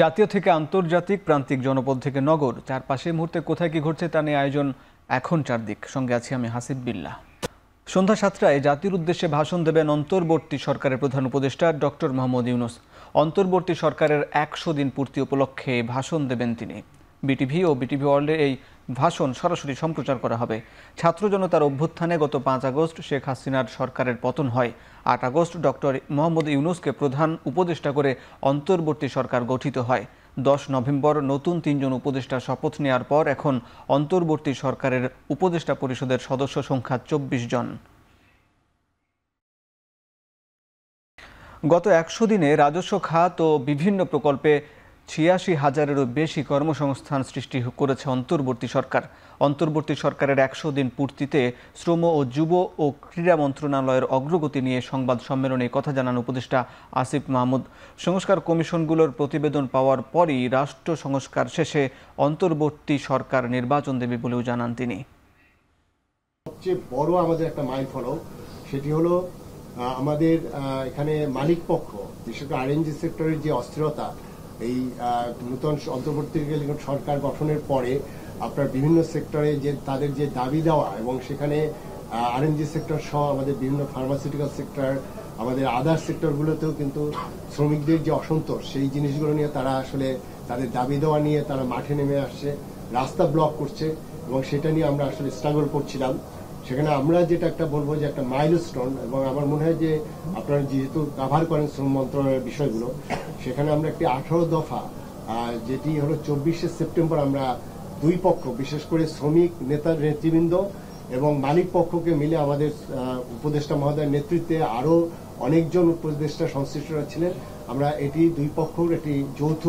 জাতীয় থেকে আন্তর্জাতিক প্রান্তিক জনপদ থেকে নগর চারপাশে মুহূর্তে কোথায় কি ঘটছে তা নিয়ে আয়োজন এখন চারদিক সঙ্গে আছি আমি হাসিব বিল্লাহ সন্ধ্যা সাতটায় জাতির উদ্দেশ্যে ভাষণ দেবেন অন্তর্বর্তী সরকারের প্রধান উপদেষ্টা ডক্টর মোহাম্মদ ইউনুস অন্তর্বর্তী সরকারের একশো দিন পূর্তি উপলক্ষে ভাষণ দেবেন তিনি বিটিভি ও বিটিভি ওয়ার্ল্ডের এই ভাষণ সরাসরি সম্প্রচার করা হবে ছাত্র জনতার অভ্যুত্থানে গত পাঁচ আগস্ট শেখ হাসিনার সরকারের পতন হয় আট আগস্ট ডক্টর মোহাম্মদ ইউনুসকে প্রধান উপদেষ্টা করে অন্তর্বর্তী সরকার গঠিত হয় দশ নভেম্বর নতুন তিনজন উপদেষ্টা শপথ নেওয়ার পর এখন অন্তর্বর্তী সরকারের উপদেষ্টা পরিষদের সদস্য সংখ্যা চব্বিশ জন গত একশো দিনে রাজস্ব খাত ও বিভিন্ন প্রকল্পে ছিয়াশি হাজারেরও বেশি কর্মসংস্থান সৃষ্টি করেছে অন্তর্বর্তী সরকার অন্তর্বর্তী সরকারের একশো দিন পূর্তিতে শ্রম ও যুব ও ক্রীড়া মন্ত্রণালয়ের অগ্রগতি নিয়ে সংবাদ সম্মেলনে কথা জানান উপদেষ্টা আসিফ মাহমুদ সংস্কার কমিশনগুলোর প্রতিবেদন পাওয়ার পরই রাষ্ট্র সংস্কার শেষে অন্তর্বর্তী সরকার নির্বাচন দেবে বলেও জানান তিনি সবচেয়ে বড় আমাদের একটা মাইল ফলক সেটি হলো আমাদের এখানে মালিক পক্ষ বিশেষ করে আরএনজি সেক্টরের যে অস্থিরতা এই নূতন অন্তর্বর্তী সরকার গঠনের পরে আপনার বিভিন্ন সেক্টরে যে তাদের যে দাবি দেওয়া এবং সেখানে আরএনজি সেক্টর সহ আমাদের বিভিন্ন ফার্মাসিউটিক্যাল সেক্টর আমাদের আদার সেক্টরগুলোতেও কিন্তু শ্রমিকদের যে অসন্তোষ সেই জিনিসগুলো নিয়ে তারা আসলে তাদের দাবি দেওয়া নিয়ে তারা মাঠে নেমে আসছে রাস্তা ব্লক করছে এবং সেটা নিয়ে আমরা আসলে স্ট্রাগল করছিলাম সেখানে আমরা যেটা একটা বলবো যে একটা স্টোন এবং আমার মনে হয় যে আপনারা যেহেতু কাভার করেন শ্রম মন্ত্রণালয়ের বিষয়গুলো সেখানে আমরা একটি আঠারো দফা যেটি হলো চব্বিশে সেপ্টেম্বর আমরা দুই পক্ষ বিশেষ করে শ্রমিক নেতা নেতৃবৃন্দ এবং মালিক পক্ষকে মিলে আমাদের উপদেষ্টা মহোদয়ের নেতৃত্বে আরও অনেকজন উপদেষ্টা সংশ্লিষ্টরা ছিলেন আমরা এটি দুই পক্ষ একটি যৌথ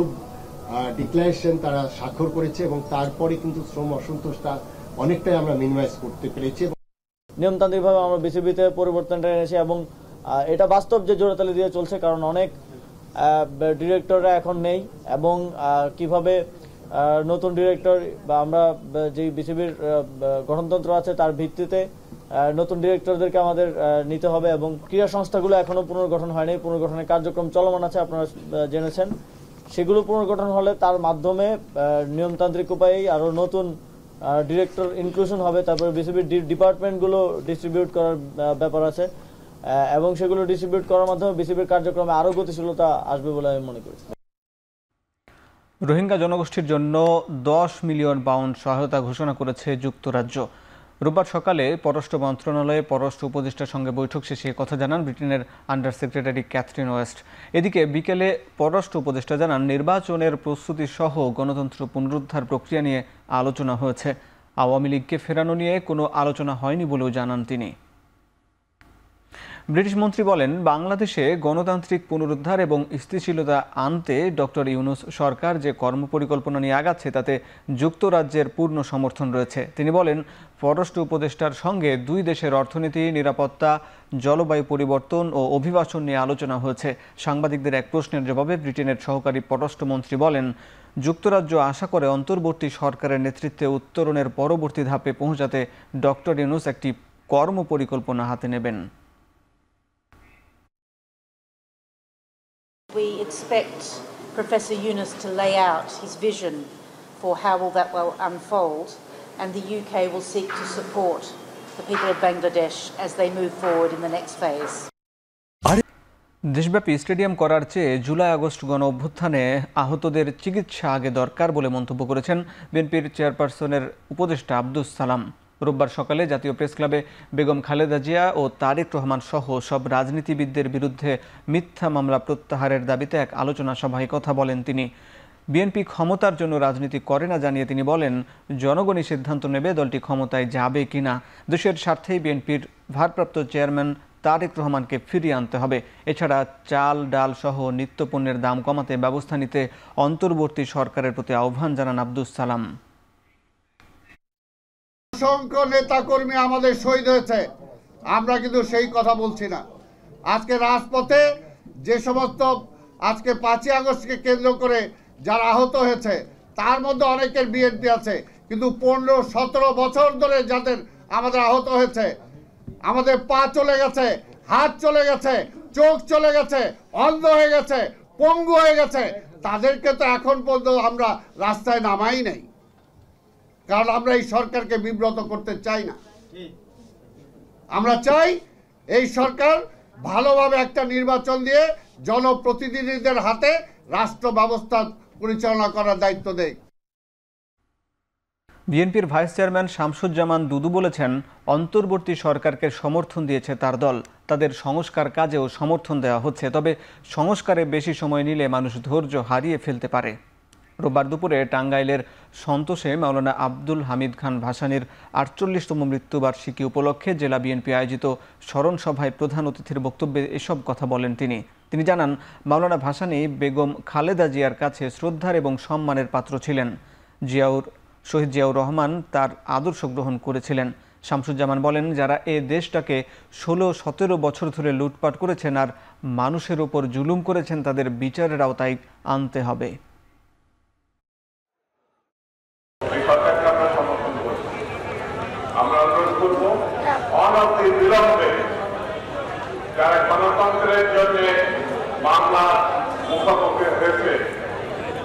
ডিক্লারেশন তারা স্বাক্ষর করেছে এবং তারপরে কিন্তু শ্রম অসন্তোষটা অনেকটাই আমরা মিনিমাইজ করতে পেরেছি নিয়মতান্ত্রিকভাবে আমরা বিসিবিতে পরিবর্তনটা এনেছি এবং এটা বাস্তব যে জোরাতালি দিয়ে চলছে কারণ অনেক ডিরেক্টররা এখন নেই এবং কিভাবে নতুন ডিরেক্টর বা আমরা যে বিসিবির গঠনতন্ত্র আছে তার ভিত্তিতে নতুন ডিরেক্টরদেরকে আমাদের নিতে হবে এবং ক্রীড়া সংস্থাগুলো এখনও পুনর্গঠন হয়নি পুনর্গঠনের কার্যক্রম চলমান আছে আপনারা জেনেছেন সেগুলো পুনর্গঠন হলে তার মাধ্যমে নিয়মতান্ত্রিক উপায়েই আরও নতুন ডিরেক্টর ইনক্লুশন হবে তারপরে বিসিবির ডিপার্টমেন্টগুলো ডিস্ট্রিবিউট করার ব্যাপার আছে এবং সেগুলো ডিস্ট্রিবিউট করার মাধ্যমে বিসিবির কার্যক্রমে আরও গতিশীলতা আসবে বলে আমি মনে করি রোহিঙ্গা জনগোষ্ঠীর জন্য দশ মিলিয়ন পাউন্ড সহায়তা ঘোষণা করেছে যুক্তরাজ্য রোববার সকালে পররাষ্ট্র মন্ত্রণালয়ে পররাষ্ট্র উপদেষ্টার সঙ্গে বৈঠক শেষে কথা জানান ব্রিটেনের আন্ডার সেক্রেটারি ক্যাথরিন ওয়েস্ট এদিকে বিকেলে পররাষ্ট্র উপদেষ্টা জানান নির্বাচনের প্রস্তুতি সহ গণতন্ত্র পুনরুদ্ধার প্রক্রিয়া নিয়ে আলোচনা হয়েছে আওয়ামী লীগকে ফেরানো নিয়ে কোনো আলোচনা হয়নি বলেও জানান তিনি ব্রিটিশ মন্ত্রী বলেন বাংলাদেশে গণতান্ত্রিক পুনরুদ্ধার এবং স্থিতিশীলতা আনতে ডক্টর ইউনুস সরকার যে কর্মপরিকল্পনা নিয়ে আগাচ্ছে তাতে যুক্তরাজ্যের পূর্ণ সমর্থন রয়েছে তিনি বলেন পররাষ্ট্র উপদেষ্টার সঙ্গে দুই দেশের অর্থনীতি নিরাপত্তা জলবায়ু পরিবর্তন ও অভিবাসন নিয়ে আলোচনা হয়েছে সাংবাদিকদের এক প্রশ্নের জবাবে ব্রিটেনের সহকারী পররাষ্ট্রমন্ত্রী বলেন যুক্তরাজ্য আশা করে অন্তর্বর্তী সরকারের নেতৃত্বে উত্তরণের পরবর্তী ধাপে পৌঁছাতে ডক্টর ইউনুস একটি কর্মপরিকল্পনা হাতে নেবেন we expect Professor Yunus to lay out his vision for how all that will unfold, and the UK will seek to support the people of Bangladesh as they move forward in the next phase. দেশব্যাপী stadium করার চেয়ে July August গণ অভ্যুত্থানে আহতদের চিকিৎসা আগে দরকার বলে মন্তব্য করেছেন বিএনপির চেয়ারপারসনের উপদেষ্টা আব্দুস সালাম রোববার সকালে জাতীয় প্রেস ক্লাবে বেগম খালেদা জিয়া ও তারেক রহমান সহ সব রাজনীতিবিদদের বিরুদ্ধে মিথ্যা মামলা প্রত্যাহারের দাবিতে এক আলোচনা সভায় কথা বলেন তিনি বিএনপি ক্ষমতার জন্য রাজনীতি করে না জানিয়ে তিনি বলেন জনগণই সিদ্ধান্ত নেবে দলটি ক্ষমতায় যাবে কিনা দেশের স্বার্থেই বিএনপির ভারপ্রাপ্ত চেয়ারম্যান তারেক রহমানকে ফিরিয়ে আনতে হবে এছাড়া চাল ডাল সহ নিত্যপণ্যের দাম কমাতে ব্যবস্থা নিতে অন্তর্বর্তী সরকারের প্রতি আহ্বান জানান আব্দুস সালাম অসংখ্য নেতাকর্মী আমাদের শহীদ হয়েছে আমরা কিন্তু সেই কথা বলছি না আজকে রাজপথে যে সমস্ত আজকে পাঁচই আগস্টকে কেন্দ্র করে যারা আহত হয়েছে তার মধ্যে অনেকের বিএনপি আছে কিন্তু পনেরো সতেরো বছর ধরে যাদের আমাদের আহত হয়েছে আমাদের পা চলে গেছে হাত চলে গেছে চোখ চলে গেছে অন্ধ হয়ে গেছে পঙ্গু হয়ে গেছে তাদেরকে তো এখন পর্যন্ত আমরা রাস্তায় নামাই নাই কারণ আমরা এই সরকারকে বিব্রত করতে চাই না আমরা চাই এই সরকার ভালোভাবে একটা নির্বাচন দিয়ে জনপ্রতিনিধিদের হাতে রাষ্ট্র ব্যবস্থা পরিচালনা করার দায়িত্ব দেয় বিএনপির ভাইস চেয়ারম্যান শামসুজ্জামান দুদু বলেছেন অন্তর্বর্তী সরকারকে সমর্থন দিয়েছে তার দল তাদের সংস্কার কাজেও সমর্থন দেওয়া হচ্ছে তবে সংস্কারে বেশি সময় নিলে মানুষ ধৈর্য হারিয়ে ফেলতে পারে রোববার দুপুরে টাঙ্গাইলের সন্তোষে মাওলানা আব্দুল হামিদ খান ভাসানির আটচল্লিশতম মৃত্যুবার্ষিকী উপলক্ষে জেলা বিএনপি আয়োজিত স্মরণ সভায় প্রধান অতিথির বক্তব্যে এসব কথা বলেন তিনি তিনি জানান মাওলানা ভাসানি বেগম খালেদা জিয়ার কাছে শ্রদ্ধার এবং সম্মানের পাত্র ছিলেন জিয়াউর শহীদ জিয়াউর রহমান তার আদর্শ গ্রহণ করেছিলেন শামসুজ্জামান বলেন যারা এ দেশটাকে ষোলো সতেরো বছর ধরে লুটপাট করেছেন আর মানুষের ওপর জুলুম করেছেন তাদের বিচারের আওতায় আনতে হবে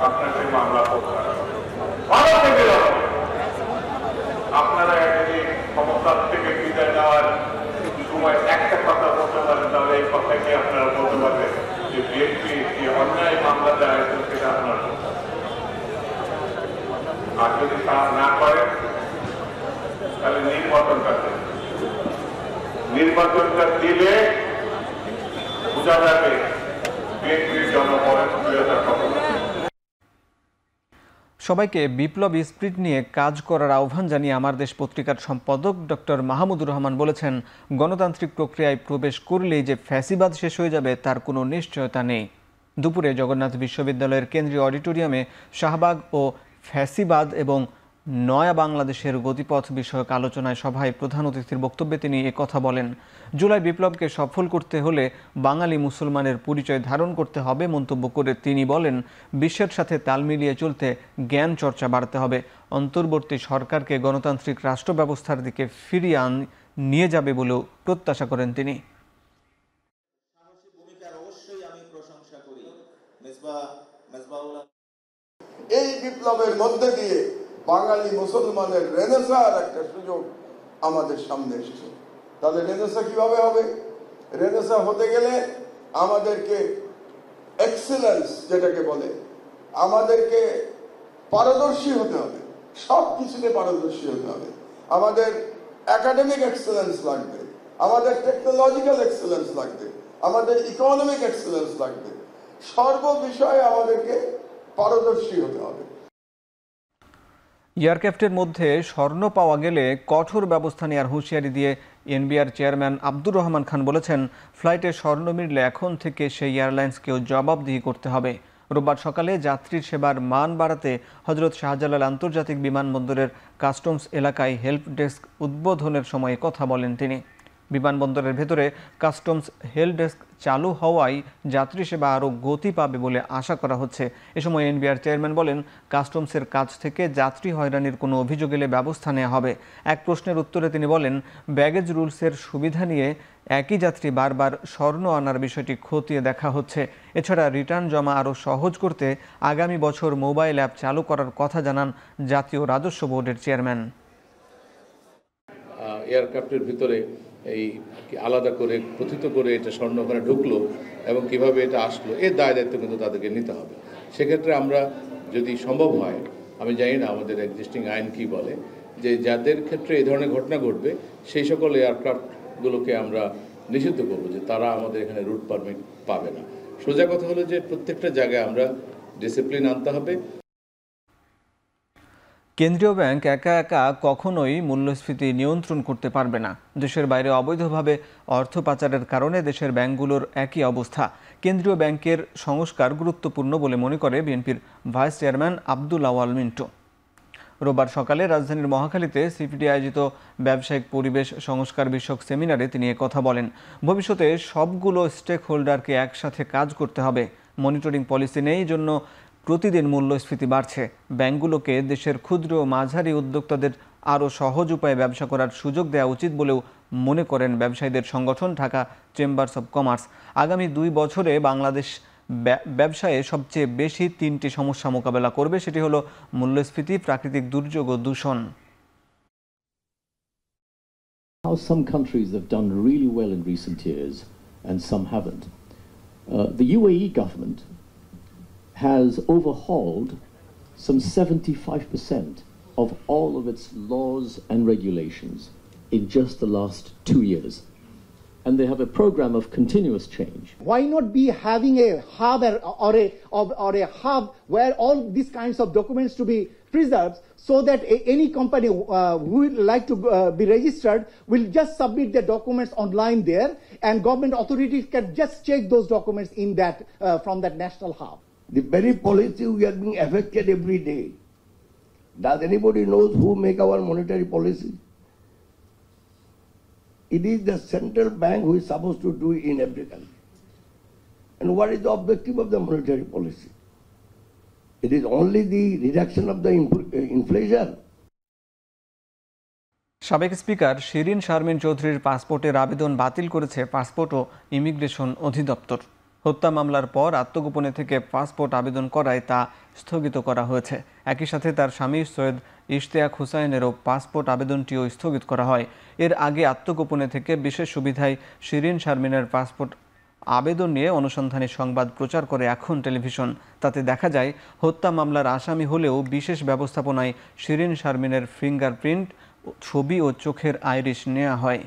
আপনাকে মামলা ভালো থেকে আপনারা একদিন ক্ষমতার থেকে বিদায় নেওয়ার সময় একটা কথা বলতে পারেন তাহলে এই কথা আপনারা বলতে পারবেন যে বিএনপি যে অন্যায় মামলা দেয় সেটা আপনার আর যদি তা না করে তাহলে নির্বাচনটা নির্বাচনটা দিলে বোঝা যাবে বিএনপির জনগণের প্রিয়তা সবাইকে বিপ্লব স্প্রিট নিয়ে কাজ করার আহ্বান জানিয়ে আমার দেশ পত্রিকার সম্পাদক ডক্টর মাহমুদুর রহমান বলেছেন গণতান্ত্রিক প্রক্রিয়ায় প্রবেশ করলেই যে ফ্যাসিবাদ শেষ হয়ে যাবে তার কোনো নিশ্চয়তা নেই দুপুরে জগন্নাথ বিশ্ববিদ্যালয়ের কেন্দ্রীয় অডিটোরিয়ামে শাহবাগ ও ফ্যাসিবাদ এবং নয়া বাংলাদেশের গতিপথ বিষয়ক আলোচনায় সভায় প্রধান অতিথির বক্তব্যে তিনি কথা বলেন জুলাই বিপ্লবকে সফল করতে হলে বাঙালি মুসলমানের পরিচয় ধারণ করতে হবে মন্তব্য করে তিনি বলেন বিশ্বের সাথে তাল মিলিয়ে চলতে জ্ঞান চর্চা বাড়তে হবে অন্তর্বর্তী সরকারকে গণতান্ত্রিক রাষ্ট্র ব্যবস্থার দিকে ফিরিয়ে আন নিয়ে যাবে বলেও প্রত্যাশা করেন তিনি এই বিপ্লবের মধ্যে দিয়ে বাঙালি মুসলমানের রেনেসার একটা সুযোগ আমাদের সামনে এসছে তাহলে রেনেসা কিভাবে হবে রেনেসা হতে গেলে আমাদেরকে এক্সেলেন্স যেটাকে বলে আমাদেরকে পারদর্শী হতে হবে সব কিছুতে পারদর্শী হতে হবে আমাদের একাডেমিক এক্সেলেন্স লাগবে আমাদের টেকনোলজিক্যাল এক্সেলেন্স লাগবে আমাদের ইকোনমিক এক্সেলেন্স লাগবে সর্ব বিষয়ে আমাদেরকে পারদর্শী হতে হবে এয়ারক্রাফটের মধ্যে স্বর্ণ পাওয়া গেলে কঠোর ব্যবস্থা নেওয়ার হুঁশিয়ারি দিয়ে এনবিআর চেয়ারম্যান আব্দুর রহমান খান বলেছেন ফ্লাইটে স্বর্ণ মিললে এখন থেকে সেই এয়ারলাইন্সকেও জবাবদিহি করতে হবে রোববার সকালে যাত্রীর সেবার মান বাড়াতে হজরত শাহজালাল আন্তর্জাতিক বিমানবন্দরের কাস্টমস এলাকায় হেল্প ডেস্ক উদ্বোধনের সময় কথা বলেন তিনি বিমানবন্দরের ভেতরে কাস্টমস হেলডেস্ক চালু হওয়ায় যাত্রী সেবা আরও গতি পাবে বলে আশা করা হচ্ছে এ সময় এনবিআর চেয়ারম্যান বলেন কাস্টমসের কাছ থেকে যাত্রী হয়রানির কোনো অভিযোগ এলে ব্যবস্থা নেওয়া হবে এক প্রশ্নের উত্তরে তিনি বলেন ব্যাগেজ রুলসের সুবিধা নিয়ে একই যাত্রী বারবার স্বর্ণ আনার বিষয়টি খতিয়ে দেখা হচ্ছে এছাড়া রিটার্ন জমা আরও সহজ করতে আগামী বছর মোবাইল অ্যাপ চালু করার কথা জানান জাতীয় রাজস্ব বোর্ডের চেয়ারম্যান এয়ারক্রাফটের ভিতরে এই আলাদা করে প্রথিত করে এটা স্বর্ণ ওখানে ঢুকলো এবং কিভাবে এটা আসলো এর দায় দায়িত্ব কিন্তু তাদেরকে নিতে হবে সেক্ষেত্রে আমরা যদি সম্ভব হয় আমি জানি না আমাদের এক্সিস্টিং আইন কি বলে যে যাদের ক্ষেত্রে এই ধরনের ঘটনা ঘটবে সেই সকল এয়ারক্রাফটগুলোকে আমরা নিষিদ্ধ করবো যে তারা আমাদের এখানে রুট পারমিট পাবে না সোজা কথা হলো যে প্রত্যেকটা জায়গায় আমরা ডিসিপ্লিন আনতে হবে কেন্দ্রীয় ব্যাংক একা একা কখনোই মূল্যস্ফীতি নিয়ন্ত্রণ করতে পারবে না দেশের বাইরে অবৈধভাবে অর্থ পাচারের কারণে দেশের ব্যাংকগুলোর একই অবস্থা কেন্দ্রীয় ব্যাংকের সংস্কার গুরুত্বপূর্ণ বলে মনে করে বিএনপির ভাইস চেয়ারম্যান আব্দুল আওয়াল মিন্টু রোববার সকালে রাজধানীর মহাখালীতে সিপিডি আয়োজিত ব্যবসায়িক পরিবেশ সংস্কার বিষয়ক সেমিনারে তিনি কথা বলেন ভবিষ্যতে সবগুলো স্টেক হোল্ডারকে একসাথে কাজ করতে হবে মনিটরিং পলিসি নেই জন্য প্রতিদিন মূল্যস্ফীতি বাড়ছে ব্যাংকগুলোকে দেশের ক্ষুদ্র ও মাঝারি উদ্যোক্তাদের আরও সহজ উপায়ে ব্যবসা করার সুযোগ দেওয়া উচিত বলেও মনে করেন ব্যবসায়ীদের সংগঠন ঢাকা চেম্বার্স অব কমার্স আগামী দুই বছরে বাংলাদেশ ব্যবসায়ে সবচেয়ে বেশি তিনটি সমস্যা মোকাবেলা করবে সেটি হলো মূল্যস্ফীতি প্রাকৃতিক দুর্যোগ ও দূষণ How some countries have done really well in recent years and some haven't. Uh, the UAE government has overhauled some 75% of all of its laws and regulations in just the last two years. And they have a program of continuous change. Why not be having a hub or a, or, or a hub where all these kinds of documents to be preserved so that a, any company uh, who would like to uh, be registered will just submit their documents online there and government authorities can just check those documents in that, uh, from that national hub. The very policy we are being affected every day. Does anybody knows who make our monetary policy? It is the central bank who is supposed to do in every country. And what is the objective of the monetary policy? It is only the reduction of the inflation. সাবেক speaker Shirin Sharmin চৌধুরীর পাসপোর্টের আবেদন বাতিল করেছে passport ও immigration অধিদপ্তর হত্যা মামলার পর আত্মগোপনে থেকে পাসপোর্ট আবেদন করায় তা স্থগিত করা হয়েছে একই সাথে তার স্বামী সৈয়দ ইশতিয়াক হুসাইনেরও পাসপোর্ট আবেদনটিও স্থগিত করা হয় এর আগে আত্মগোপনে থেকে বিশেষ সুবিধায় শিরিন শারমিনের পাসপোর্ট আবেদন নিয়ে অনুসন্ধানী সংবাদ প্রচার করে এখন টেলিভিশন তাতে দেখা যায় হত্যা মামলার আসামি হলেও বিশেষ ব্যবস্থাপনায় শিরিন শারমিনের ফিঙ্গারপ্রিন্ট ছবি ও চোখের আইরিশ নেওয়া হয়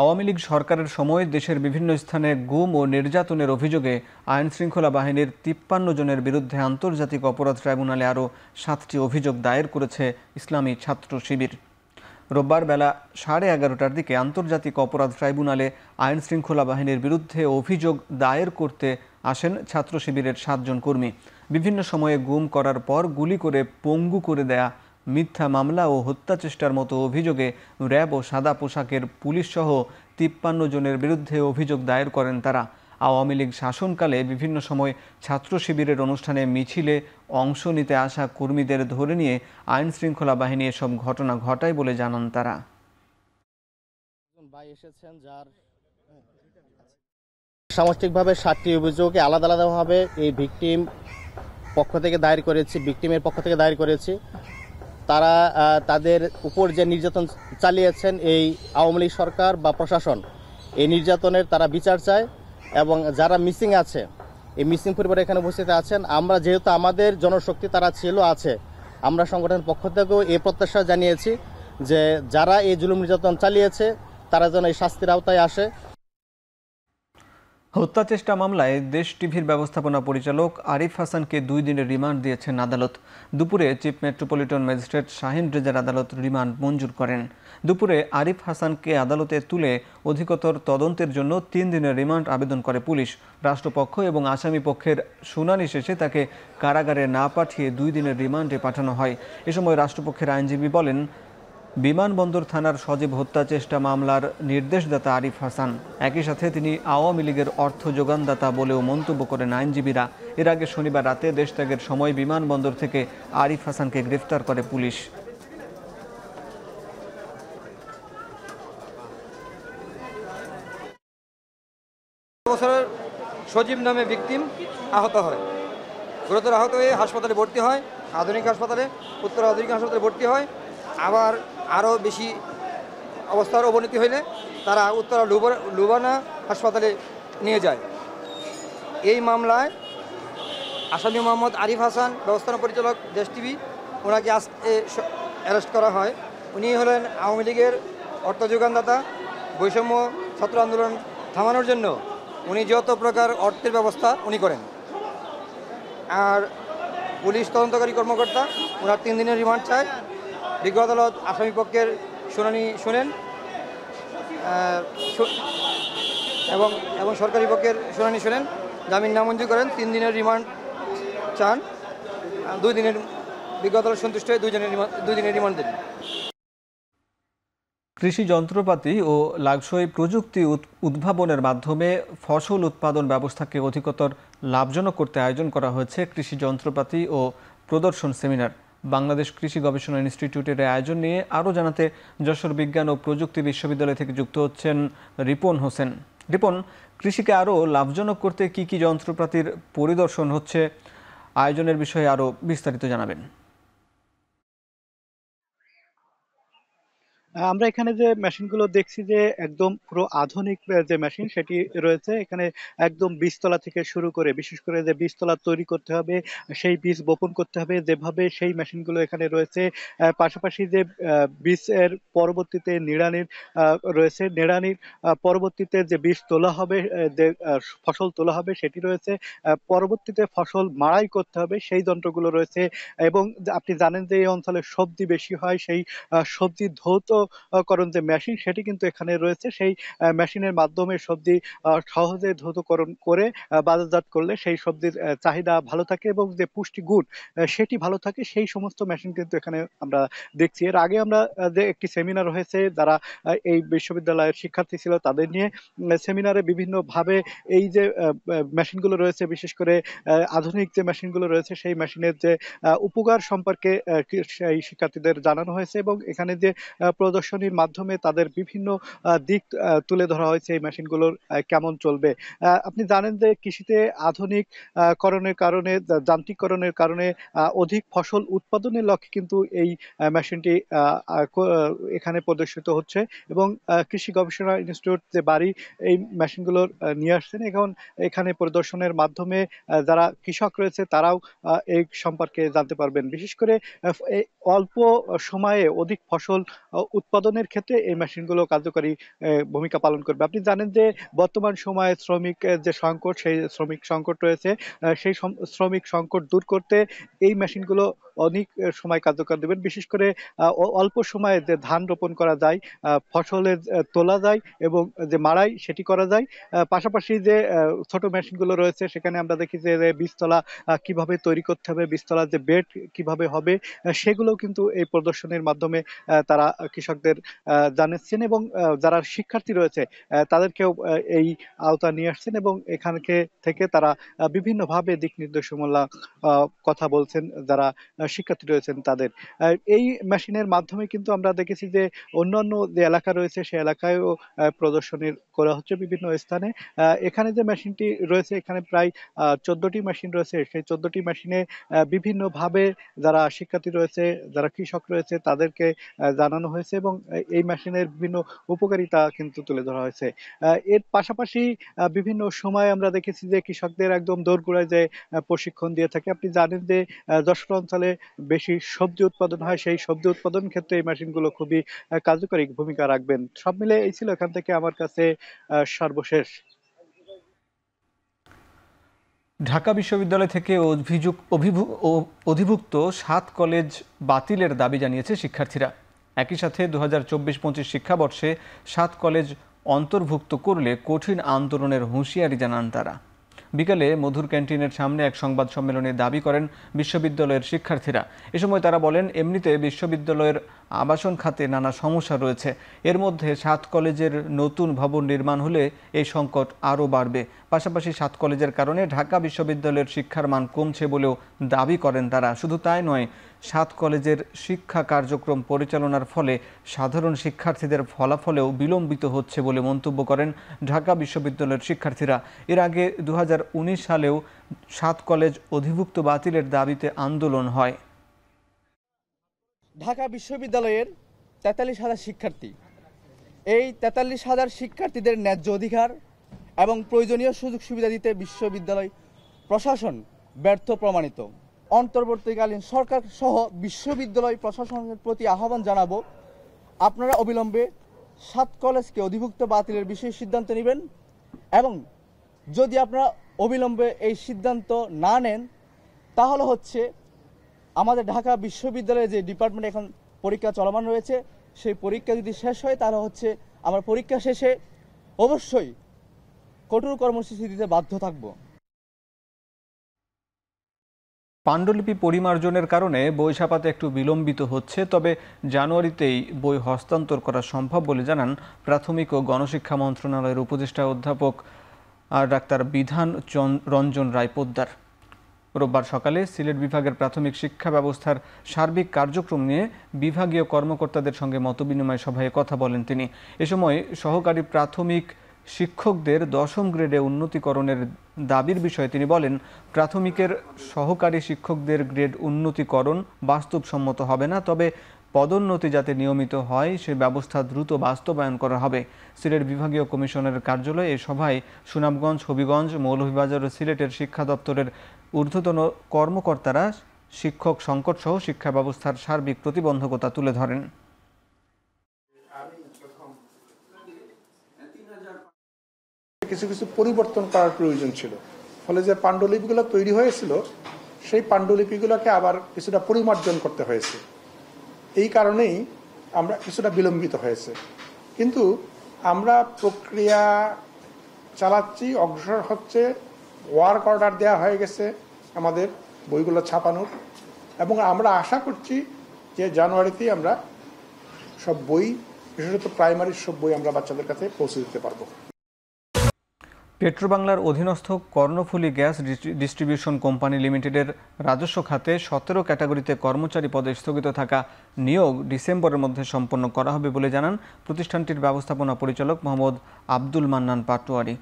আওয়ামী লীগ সরকারের সময় দেশের বিভিন্ন স্থানে গুম ও নির্যাতনের অভিযোগে আইন শৃঙ্খলা বাহিনীর তিপ্পান্ন জনের বিরুদ্ধে আন্তর্জাতিক অপরাধ ট্রাইব্যুনালে আরও সাতটি অভিযোগ দায়ের করেছে ইসলামী ছাত্র শিবির রোববার বেলা সাড়ে এগারোটার দিকে আন্তর্জাতিক অপরাধ ট্রাইব্যুনালে আইন শৃঙ্খলা বাহিনীর বিরুদ্ধে অভিযোগ দায়ের করতে আসেন ছাত্র শিবিরের সাতজন কর্মী বিভিন্ন সময়ে গুম করার পর গুলি করে পঙ্গু করে দেয়া মিথ্যা মামলা ও হত্যা চেষ্টার মতো অভিযোগে র্যাব ও সাদা পোশাকের পুলিশসহ তিপ্পান্ন জনের বিরুদ্ধে অভিযোগ দায়ের করেন তারা আওয়ামী লীগ শাসনকালে বিভিন্ন সময় ছাত্র শিবিরের অনুষ্ঠানে মিছিলে অংশ নিতে আসা কর্মীদের ধরে নিয়ে আইন শৃঙ্খলা বাহিনী এসব ঘটনা ঘটায় বলে জানান তারা হ্যাঁ। সামষ্টিকভাবে সাতটি অভিযোগে আলাদা আলাদাভাবে এই ভিকটিম পক্ষ থেকে দায়ের করেছি ভিকটিমের পক্ষ থেকে দায়ের করেছি তারা তাদের উপর যে নির্যাতন চালিয়েছেন এই আওয়ামী লীগ সরকার বা প্রশাসন এই নির্যাতনের তারা বিচার চায় এবং যারা মিসিং আছে এই মিসিং পরিবার এখানে উপস্থিত আছেন আমরা যেহেতু আমাদের জনশক্তি তারা ছিল আছে আমরা সংগঠনের পক্ষ থেকেও এই প্রত্যাশা জানিয়েছি যে যারা এই জুলুম নির্যাতন চালিয়েছে তারা যেন এই শাস্তির আওতায় আসে হত্যা চেষ্টা মামলায় দেশ টিভির ব্যবস্থাপনা পরিচালক আরিফ হাসানকে দুই দিনের রিমান্ড দিয়েছেন আদালত দুপুরে চিফ মেট্রোপলিটন ম্যাজিস্ট্রেট শাহিন রেজার আদালত রিমান্ড মঞ্জুর করেন দুপুরে আরিফ হাসানকে আদালতে তুলে অধিকতর তদন্তের জন্য তিন দিনের রিমান্ড আবেদন করে পুলিশ রাষ্ট্রপক্ষ এবং আসামি পক্ষের শুনানি শেষে তাকে কারাগারে না পাঠিয়ে দুই দিনের রিমান্ডে পাঠানো হয় এ সময় রাষ্ট্রপক্ষের আইনজীবী বলেন বিমানবন্দর থানার সজীব হত্যা চেষ্টা মামলার নির্দেশদাতা আরিফ হাসান একই সাথে তিনি আওয়ামী লীগের অর্থ যোগানদাতা বলেও মন্তব্য করেন আইনজীবীরা এর আগে শনিবার রাতে দেশত্যাগের সময় বিমানবন্দর থেকে আরিফ হাসানকে গ্রেফতার করে পুলিশ বছরের সজীব নামে ভিক্তিম আহত হয় গুরুতর আহত হয়ে হাসপাতালে ভর্তি হয় আধুনিক হাসপাতালে উত্তর আধুনিক হাসপাতালে ভর্তি হয় আবার আরও বেশি অবস্থার অবনতি হইলে তারা উত্তরা লুবানা হাসপাতালে নিয়ে যায় এই মামলায় আসামি মোহাম্মদ আরিফ হাসান ব্যবস্থাপনা পরিচালক দেশ টিভি ওনাকে আস অ্যারেস্ট করা হয় উনি হলেন আওয়ামী লীগের অর্থ যোগানদাতা বৈষম্য ছাত্র আন্দোলন থামানোর জন্য উনি যত প্রকার অর্থের ব্যবস্থা উনি করেন আর পুলিশ তদন্তকারী কর্মকর্তা ওনার তিন দিনের রিমান্ড চায় বিজ্ঞ আদালত আসামিপক্ষের শুনানি শুনেন এবং এবং সরকারি পক্ষের শুনানি শুনেন জামিন নামঞ্জুর করেন তিন দিনের রিমান্ড চান দুই দিনের বিজ্ঞ আদালত সন্তুষ্ট হয়ে দুইজনের রিমান্ড দুই দিনের রিমান্ড দেন কৃষি যন্ত্রপাতি ও লাগসই প্রযুক্তি উদ্ভাবনের মাধ্যমে ফসল উৎপাদন ব্যবস্থাকে অধিকতর লাভজনক করতে আয়োজন করা হয়েছে কৃষি যন্ত্রপাতি ও প্রদর্শন সেমিনার বাংলাদেশ কৃষি গবেষণা ইনস্টিটিউটের আয়োজন নিয়ে আরও জানাতে যশোর বিজ্ঞান ও প্রযুক্তি বিশ্ববিদ্যালয় থেকে যুক্ত হচ্ছেন রিপন হোসেন রিপন কৃষিকে আরও লাভজনক করতে কি কি যন্ত্রপাতির পরিদর্শন হচ্ছে আয়োজনের বিষয়ে আরও বিস্তারিত জানাবেন আমরা এখানে যে মেশিনগুলো দেখছি যে একদম পুরো আধুনিক যে মেশিন সেটি রয়েছে এখানে একদম বীজতলা থেকে শুরু করে বিশেষ করে যে বীজতলা তৈরি করতে হবে সেই বীজ বপন করতে হবে যেভাবে সেই মেশিনগুলো এখানে রয়েছে পাশাপাশি যে বীজের পরবর্তীতে নিড়ানির রয়েছে নিড়ানির পরবর্তীতে যে বীজ তোলা হবে যে ফসল তোলা হবে সেটি রয়েছে পরবর্তীতে ফসল মাড়াই করতে হবে সেই যন্ত্রগুলো রয়েছে এবং আপনি জানেন যে এই অঞ্চলে সবজি বেশি হয় সেই সবজি ধৌত দ্রুতকরণ যে মেশিন সেটি কিন্তু এখানে রয়েছে সেই মেশিনের মাধ্যমে সবজি সহজে দ্রুতকরণ করে বাজারজাত করলে সেই সবজির চাহিদা ভালো থাকে এবং যে গুণ সেটি ভালো থাকে সেই সমস্ত মেশিন কিন্তু এখানে আমরা দেখছি এর আগে আমরা যে একটি সেমিনার হয়েছে যারা এই বিশ্ববিদ্যালয়ের শিক্ষার্থী ছিল তাদের নিয়ে সেমিনারে বিভিন্নভাবে এই যে মেশিনগুলো রয়েছে বিশেষ করে আধুনিক যে মেশিনগুলো রয়েছে সেই মেশিনের যে উপকার সম্পর্কে সেই শিক্ষার্থীদের জানানো হয়েছে এবং এখানে যে প্রদর্শনীর মাধ্যমে তাদের বিভিন্ন দিক তুলে ধরা হয়েছে এই মেশিনগুলোর কেমন চলবে আপনি জানেন যে কৃষিতে আধুনিক করণের কারণে যান্ত্রিককরণের কারণে অধিক ফসল উৎপাদনের লক্ষ্যে কিন্তু এই মেশিনটি এখানে প্রদর্শিত হচ্ছে এবং কৃষি গবেষণা ইনস্টিটিউট যে বাড়ি এই মেশিনগুলো নিয়ে আসছেন এখন এখানে প্রদর্শনের মাধ্যমে যারা কৃষক রয়েছে তারাও এই সম্পর্কে জানতে পারবেন বিশেষ করে অল্প সময়ে অধিক ফসল উৎপাদনের ক্ষেত্রে এই মেশিনগুলো কার্যকরী ভূমিকা পালন করবে আপনি জানেন যে বর্তমান সময়ে শ্রমিক যে সংকট সেই শ্রমিক সংকট রয়েছে সেই শ্রমিক সংকট দূর করতে এই মেশিনগুলো অনেক সময় কার্যকর দেবেন বিশেষ করে অল্প সময়ে যে ধান রোপণ করা যায় ফসলের তোলা যায় এবং যে মাড়াই সেটি করা যায় পাশাপাশি যে ছোট মেশিনগুলো রয়েছে সেখানে আমরা দেখি যে বীজতলা কিভাবে তৈরি করতে হবে বীজতলার যে বেড কিভাবে হবে সেগুলো কিন্তু এই প্রদর্শনীর মাধ্যমে তারা কৃষকদের জানাচ্ছেন এবং যারা শিক্ষার্থী রয়েছে তাদেরকেও এই আওতা নিয়ে আসছেন এবং এখানকে থেকে তারা বিভিন্নভাবে দিক নির্দেশমূলক কথা বলছেন যারা শিক্ষার্থী রয়েছেন তাদের এই মেশিনের মাধ্যমে কিন্তু আমরা দেখেছি যে অন্যান্য যে এলাকা রয়েছে সে এলাকায়ও প্রদর্শনীর করা হচ্ছে বিভিন্ন স্থানে এখানে যে মেশিনটি রয়েছে এখানে প্রায় চোদ্দটি মেশিন রয়েছে সেই চোদ্দটি মেশিনে বিভিন্নভাবে যারা শিক্ষার্থী রয়েছে যারা কৃষক রয়েছে তাদেরকে জানানো হয়েছে এবং এই মেশিনের বিভিন্ন উপকারিতা কিন্তু তুলে ধরা হয়েছে এর পাশাপাশি বিভিন্ন সময় আমরা দেখেছি যে কৃষকদের একদম দোরগোড়ায় যে প্রশিক্ষণ দিয়ে থাকে আপনি জানেন যে যশোর অঞ্চলে বেশি সবজি উৎপাদন হয় সেই সবজি উৎপাদন ক্ষেত্রে এই মেশিনগুলো খুবই কার্যকরী ভূমিকা রাখবেন সব মিলে এই ছিল এখান থেকে আমার কাছে সর্বশেষ ঢাকা বিশ্ববিদ্যালয় থেকে অধিভুক্ত সাত কলেজ বাতিলের দাবি জানিয়েছে শিক্ষার্থীরা একই সাথে দু হাজার চব্বিশ পঁচিশ শিক্ষাবর্ষে সাত কলেজ অন্তর্ভুক্ত করলে কঠিন আন্দোলনের হুঁশিয়ারি জানান তারা বিকেলে মধুর ক্যান্টিনের সামনে এক সংবাদ সম্মেলনে দাবি করেন বিশ্ববিদ্যালয়ের শিক্ষার্থীরা এ সময় তারা বলেন এমনিতে বিশ্ববিদ্যালয়ের আবাসন খাতে নানা সমস্যা রয়েছে এর মধ্যে সাত কলেজের নতুন ভবন নির্মাণ হলে এই সংকট আরও বাড়বে পাশাপাশি সাত কলেজের কারণে ঢাকা বিশ্ববিদ্যালয়ের শিক্ষার মান কমছে বলেও দাবি করেন তারা শুধু তাই নয় সাত কলেজের শিক্ষা কার্যক্রম পরিচালনার ফলে সাধারণ শিক্ষার্থীদের ফলাফলেও বিলম্বিত হচ্ছে বলে মন্তব্য করেন ঢাকা বিশ্ববিদ্যালয়ের শিক্ষার্থীরা এর আগে দু সালেও সাত কলেজ অধিভুক্ত বাতিলের দাবিতে আন্দোলন হয় ঢাকা বিশ্ববিদ্যালয়ের তেতাল্লিশ হাজার শিক্ষার্থী এই তেতাল্লিশ হাজার শিক্ষার্থীদের ন্যায্য অধিকার এবং প্রয়োজনীয় সুযোগ সুবিধা দিতে বিশ্ববিদ্যালয় প্রশাসন ব্যর্থ প্রমাণিত অন্তর্বর্তীকালীন সরকার সহ বিশ্ববিদ্যালয় প্রশাসনের প্রতি আহ্বান জানাবো আপনারা অবিলম্বে সাত কলেজকে অধিভুক্ত বাতিলের বিষয়ে সিদ্ধান্ত নেবেন এবং যদি আপনারা অবিলম্বে এই সিদ্ধান্ত না নেন তাহলে হচ্ছে আমাদের ঢাকা বিশ্ববিদ্যালয়ে যে ডিপার্টমেন্ট এখন পরীক্ষা চলমান রয়েছে সেই পরীক্ষা যদি শেষ হয় তাহলে হচ্ছে আমার পরীক্ষা শেষে অবশ্যই কঠোর কর্মসূচি দিতে বাধ্য থাকব পাণ্ডুলিপি পরিমার্জনের কারণে বই ছাপাতে একটু বিলম্বিত হচ্ছে তবে জানুয়ারিতেই বই হস্তান্তর করা সম্ভব বলে জানান প্রাথমিক ও গণশিক্ষা মন্ত্রণালয়ের উপদেষ্টা অধ্যাপক আর ডাক্তার বিধান রঞ্জন রায় পোদ্দার রোববার সকালে সিলেট বিভাগের প্রাথমিক শিক্ষা ব্যবস্থার সার্বিক কার্যক্রম নিয়ে বিভাগীয় কর্মকর্তাদের সঙ্গে মতবিনিময় সভায় কথা বলেন তিনি এ সময় সহকারী প্রাথমিক শিক্ষকদের দশম গ্রেডে উন্নতিকরণের দাবির বিষয়ে তিনি বলেন প্রাথমিকের সহকারী শিক্ষকদের গ্রেড উন্নতিকরণ বাস্তবসম্মত হবে না তবে পদোন্নতি যাতে নিয়মিত হয় সে ব্যবস্থা দ্রুত বাস্তবায়ন করা হবে সিলেট বিভাগীয় কমিশনের কার্যালয়ে এ সভায় সুনামগঞ্জ হবিগঞ্জ মৌলভীবাজার ও সিলেটের শিক্ষা দপ্তরের ঊর্ধ্বতন কর্মকর্তারা শিক্ষক সংকটসহ শিক্ষা ব্যবস্থার সার্বিক প্রতিবন্ধকতা তুলে ধরেন কিছু কিছু পরিবর্তন করার প্রয়োজন ছিল ফলে যে পাণ্ডুলিপিগুলো তৈরি হয়েছিল সেই পাণ্ডুলিপিগুলোকে আবার কিছুটা পরিমার্জন করতে হয়েছে এই কারণেই আমরা কিছুটা বিলম্বিত হয়েছে কিন্তু আমরা প্রক্রিয়া চালাচ্ছি অগ্রসর হচ্ছে ওয়ার্ক অর্ডার দেওয়া হয়ে গেছে আমাদের বইগুলো ছাপানোর এবং আমরা আশা করছি যে জানুয়ারিতেই আমরা সব বই বিশেষত প্রাইমারির সব বই আমরা বাচ্চাদের কাছে পৌঁছে দিতে পারবো পেট্রোবাংলার অধীনস্থ কর্ণফুলী গ্যাস ডিস্ট্রিবিউশন কোম্পানি লিমিটেডের রাজস্ব খাতে সতেরো ক্যাটাগরিতে কর্মচারী পদে স্থগিত থাকা নিয়োগ ডিসেম্বরের মধ্যে সম্পন্ন করা হবে বলে জানান প্রতিষ্ঠানটির ব্যবস্থাপনা পরিচালক মোহাম্মদ আব্দুল মান্নান পাটোয়ারি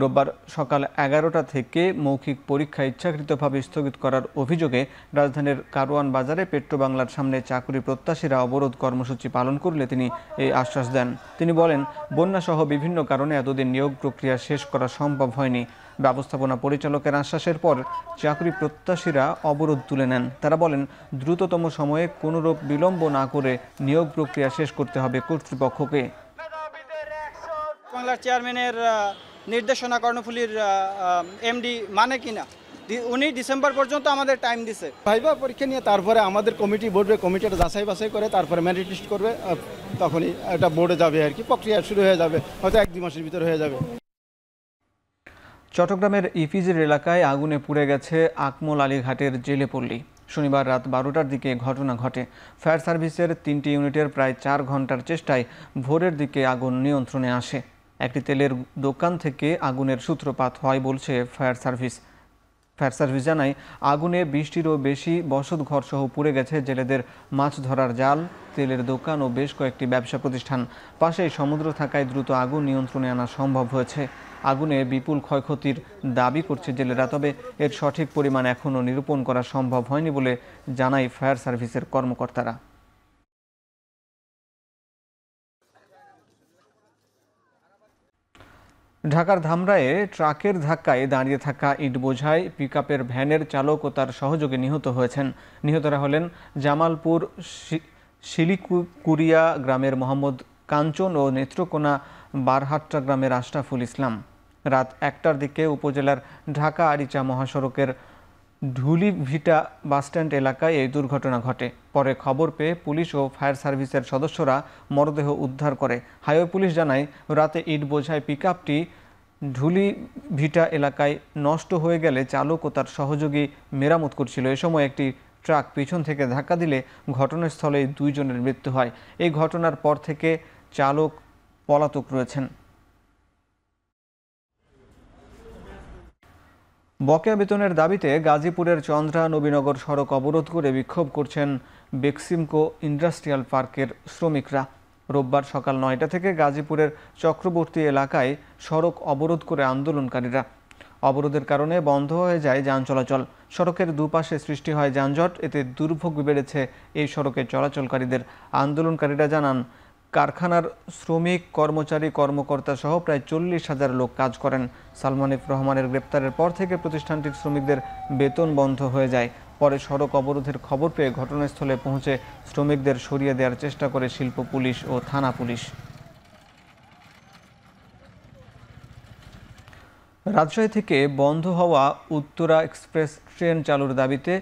রোববার সকাল এগারোটা থেকে মৌখিক পরীক্ষা ইচ্ছাকৃতভাবে স্থগিত করার অভিযোগে রাজধানীর কারওয়ান বাজারে পেট্রোবাংলার সামনে চাকুরি প্রত্যাশীরা অবরোধ কর্মসূচি পালন করলে তিনি এই আশ্বাস দেন তিনি বলেন বন্যাসহ বিভিন্ন কারণে এতদিন নিয়োগ প্রক্রিয়া শেষ করা সম্ভব হয়নি ব্যবস্থাপনা পরিচালকের আশ্বাসের পর চাকরি প্রত্যাশীরা অবরোধ তুলে নেন তারা বলেন দ্রুততম সময়ে কোনোরূপ বিলম্ব না করে নিয়োগ প্রক্রিয়া শেষ করতে হবে কর্তৃপক্ষকে বাংলার চেয়ারম্যানের নির্দেশনা কর্ণফুলির এমডি মানে কিনা উনি ডিসেম্বর পর্যন্ত আমাদের টাইম দিছে ভাইবা পরীক্ষা নিয়ে তারপরে আমাদের কমিটি বসবে কমিটিটা যাচাই বাছাই করে তারপরে মেরিট লিস্ট করবে তখনই এটা বোর্ডে যাবে আর কি প্রক্রিয়া শুরু হয়ে যাবে হয়তো এক দুই মাসের ভিতরে হয়ে যাবে চট্টগ্রামের ইফিজের এলাকায় আগুনে পুড়ে গেছে আকমল আলী ঘাটের জেলে পল্লী শনিবার রাত বারোটার দিকে ঘটনা ঘটে ফায়ার সার্ভিসের তিনটি ইউনিটের প্রায় চার ঘন্টার চেষ্টায় ভোরের দিকে আগুন নিয়ন্ত্রণে আসে একটি তেলের দোকান থেকে আগুনের সূত্রপাত হয় বলছে ফায়ার সার্ভিস ফায়ার সার্ভিস জানায় আগুনে বৃষ্টিরও বেশি বসতঘর সহ পুড়ে গেছে জেলেদের মাছ ধরার জাল তেলের দোকান ও বেশ কয়েকটি ব্যবসা প্রতিষ্ঠান পাশেই সমুদ্র থাকায় দ্রুত আগুন নিয়ন্ত্রণে আনা সম্ভব হয়েছে আগুনে বিপুল ক্ষয়ক্ষতির দাবি করছে জেলেরা তবে এর সঠিক পরিমাণ এখনও নিরূপণ করা সম্ভব হয়নি বলে জানায় ফায়ার সার্ভিসের কর্মকর্তারা ঢাকার ধামরায়ে ট্রাকের ধাক্কায় দাঁড়িয়ে থাকা ইট বোঝাই পিকআপের ভ্যানের চালক ও তার সহযোগী নিহত হয়েছেন নিহতরা হলেন জামালপুর শিলিকুকুরিয়া গ্রামের মোহাম্মদ কাঞ্চন ও নেত্রকোনা বারহাট্টা গ্রামের আশরাফুল ইসলাম রাত একটার দিকে উপজেলার ঢাকা আরিচা মহাসড়কের ঢুলি ভিটা বাসস্ট্যান্ড এলাকায় এই দুর্ঘটনা ঘটে পরে খবর পেয়ে পুলিশ ও ফায়ার সার্ভিসের সদস্যরা মরদেহ উদ্ধার করে হাইওয়ে পুলিশ জানায় রাতে ইট বোঝায় পিকআপটি ঢুলি ভিটা এলাকায় নষ্ট হয়ে গেলে চালক ও তার সহযোগী মেরামত করছিল এ সময় একটি ট্রাক পিছন থেকে ধাক্কা দিলে ঘটনাস্থলেই দুইজনের মৃত্যু হয় এই ঘটনার পর থেকে চালক পলাতক রয়েছেন বকেয়া বেতনের দাবিতে গাজীপুরের চন্দ্রা নবীনগর সড়ক অবরোধ করে বিক্ষোভ করছেন বেক্সিমকো ইন্ডাস্ট্রিয়াল পার্কের শ্রমিকরা রোববার সকাল নয়টা থেকে গাজীপুরের চক্রবর্তী এলাকায় সড়ক অবরোধ করে আন্দোলনকারীরা অবরোধের কারণে বন্ধ হয়ে যায় যান চলাচল সড়কের দুপাশে সৃষ্টি হয় যানজট এতে দুর্ভোগ বেড়েছে এই সড়কে চলাচলকারীদের আন্দোলনকারীরা জানান কারখানার শ্রমিক কর্মচারী কর্মকর্তা সহ প্রায় চল্লিশ হাজার লোক কাজ করেন সালমানিফ রহমানের গ্রেপ্তারের পর থেকে প্রতিষ্ঠানটির শ্রমিকদের বেতন বন্ধ হয়ে যায় পরে সড়ক অবরোধের খবর পেয়ে ঘটনাস্থলে পৌঁছে শ্রমিকদের সরিয়ে দেওয়ার চেষ্টা করে শিল্প পুলিশ ও থানা পুলিশ রাজশাহী থেকে বন্ধ হওয়া উত্তরা এক্সপ্রেস ট্রেন চালুর দাবিতে